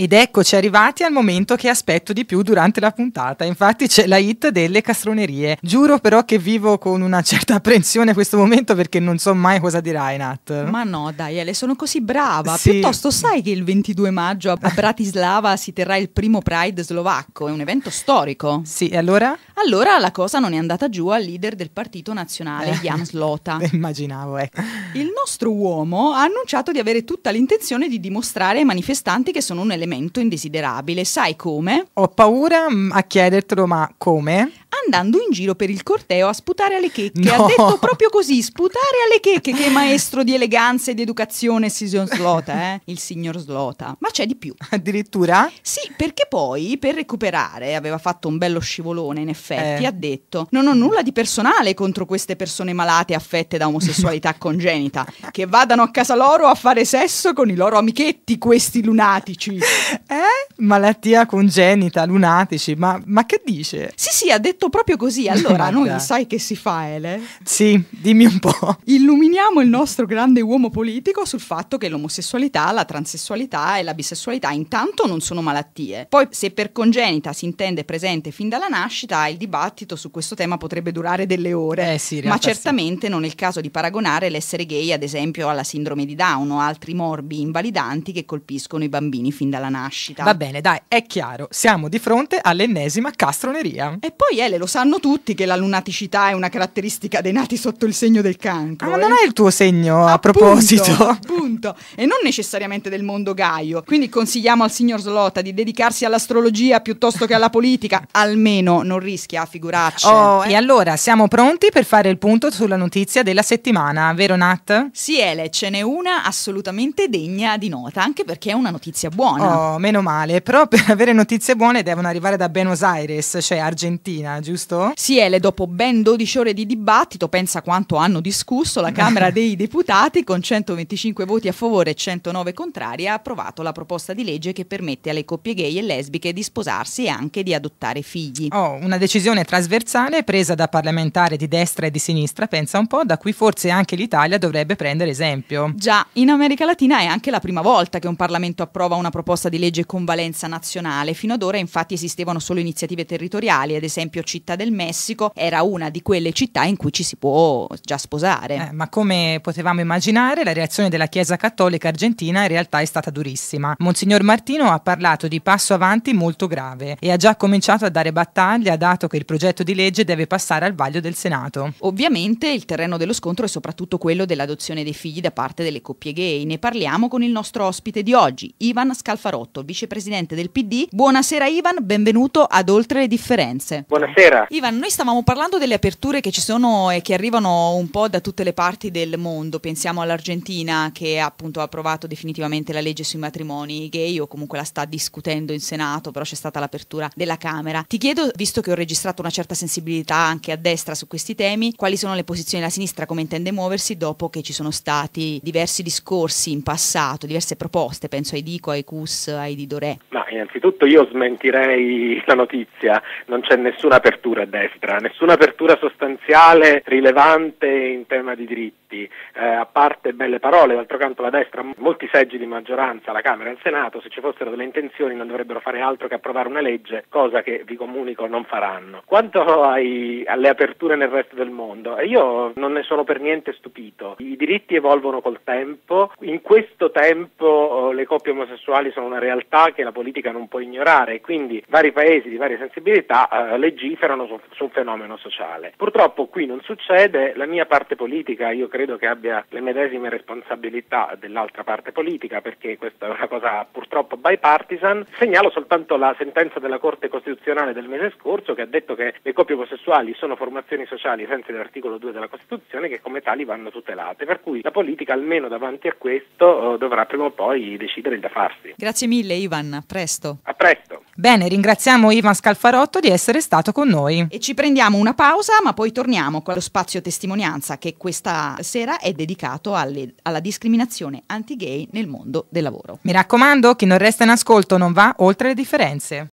Ed eccoci arrivati al momento che aspetto di più durante la puntata. Infatti c'è la hit delle castronerie. Giuro però che vivo con una certa apprensione questo momento perché non so mai cosa dirà Inat. Ma no, dai, Ale, sono così brava. Sì. Piuttosto sai che il 22 maggio a Bratislava si terrà il primo Pride slovacco. È un evento storico. Sì, e allora? Allora la cosa non è andata giù al leader del partito nazionale, eh. Jan Slota. Immaginavo, ecco. Il nostro uomo ha annunciato di avere tutta l'intenzione di dimostrare ai manifestanti che sono un elemento elemento indesiderabile. Sai come? Ho paura mm, a chiedertelo, ma come? andando in giro per il corteo a sputare alle checche. No. Ha detto proprio così, sputare alle checche, che maestro di eleganza e di educazione Sision Slota, eh? il signor Slota. Ma c'è di più. Addirittura? Sì, perché poi per recuperare, aveva fatto un bello scivolone in effetti, eh. ha detto non ho nulla di personale contro queste persone malate affette da omosessualità congenita, che vadano a casa loro a fare sesso con i loro amichetti, questi lunatici. Eh? Malattia congenita, lunatici, ma, ma che dice? Sì, sì, ha detto detto proprio così, allora noi sai che si fa Ele? Sì, dimmi un po'. Illuminiamo il nostro grande uomo politico sul fatto che l'omosessualità, la transessualità e la bisessualità intanto non sono malattie. Poi se per congenita si intende presente fin dalla nascita, il dibattito su questo tema potrebbe durare delle ore, eh sì, ma certamente sì. non è il caso di paragonare l'essere gay ad esempio alla sindrome di Down o altri morbi invalidanti che colpiscono i bambini fin dalla nascita. Va bene, dai, è chiaro, siamo di fronte all'ennesima castroneria. E poi è Raffaele, lo sanno tutti che la lunaticità è una caratteristica dei nati sotto il segno del cancro. Ah, ma eh? non è il tuo segno a proposito. Appunto. E non necessariamente del mondo Gaio. Quindi consigliamo al signor Slota di dedicarsi all'astrologia piuttosto che alla politica, almeno non rischia figuracce. Oh, e allora siamo pronti per fare il punto sulla notizia della settimana, vero Nat? Sì, Ele, ce n'è una assolutamente degna di nota, anche perché è una notizia buona. Oh, meno male, però per avere notizie buone devono arrivare da Buenos Aires, cioè Argentina, giusto? Siele, dopo ben 12 ore di dibattito, pensa quanto hanno discusso, la Camera dei Deputati con 125 voti a favore e 109 contrari ha approvato la proposta di legge che permette alle coppie gay e lesbiche di sposarsi e anche di adottare figli. Oh, una decisione trasversale presa da parlamentari di destra e di sinistra, pensa un po', da cui forse anche l'Italia dovrebbe prendere esempio. Già, in America Latina è anche la prima volta che un Parlamento approva una proposta di legge con valenza nazionale. Fino ad ora infatti esistevano solo iniziative territoriali, ad esempio città del Messico era una di quelle città in cui ci si può già sposare. Eh, ma come potevamo immaginare, la reazione della Chiesa Cattolica argentina in realtà è stata durissima. Monsignor Martino ha parlato di passo avanti molto grave e ha già cominciato a dare battaglia dato che il progetto di legge deve passare al vaglio del Senato. Ovviamente il terreno dello scontro è soprattutto quello dell'adozione dei figli da parte delle coppie gay. Ne parliamo con il nostro ospite di oggi, Ivan Scalfarotto, vicepresidente del PD. Buonasera Ivan, benvenuto ad Oltre le differenze. Buonasera. Buonasera. Ivan, noi stavamo parlando delle aperture che ci sono e che arrivano un po' da tutte le parti del mondo. Pensiamo all'Argentina che appunto ha approvato definitivamente la legge sui matrimoni gay o comunque la sta discutendo in Senato, però c'è stata l'apertura della Camera. Ti chiedo, visto che ho registrato una certa sensibilità anche a destra su questi temi, quali sono le posizioni della sinistra, come intende muoversi dopo che ci sono stati diversi discorsi in passato, diverse proposte, penso ai Dico, ai Cus, ai Didoré. Ma innanzitutto io smentirei la notizia, non c'è nessuna apertura a destra, nessuna apertura sostanziale rilevante in tema di diritti, eh, a parte belle parole, d'altro canto la destra ha molti seggi di maggioranza la Camera e il Senato, se ci fossero delle intenzioni non dovrebbero fare altro che approvare una legge, cosa che vi comunico non faranno. Quanto ai, alle aperture nel resto del mondo, eh, io non ne sono per niente stupito, i diritti evolvono col tempo, in questo tempo oh, le coppie omosessuali sono una realtà che la politica politica non può ignorare, e quindi vari paesi di varie sensibilità eh, legiferano sul, su, fenomeno sociale. Purtroppo qui non succede, la mia parte politica io credo che abbia le medesime responsabilità dell'altra parte politica perché questa è una cosa purtroppo bipartisan. Segnalo soltanto la sentenza della Corte Costituzionale del mese scorso che ha detto che le coppie omosessuali sono formazioni sociali senza l'articolo 2 della Costituzione che come tali vanno tutelate, per cui la politica almeno davanti a questo eh, dovrà prima o poi decidere il da farsi. Grazie mille Ivan, a presto presto. A presto. Bene, ringraziamo Ivan Scalfarotto di essere stato con noi. E ci prendiamo una pausa, ma poi torniamo con lo spazio testimonianza che questa sera è dedicato alle, alla discriminazione anti-gay nel mondo del lavoro. Mi raccomando, chi non resta in ascolto non va oltre le differenze.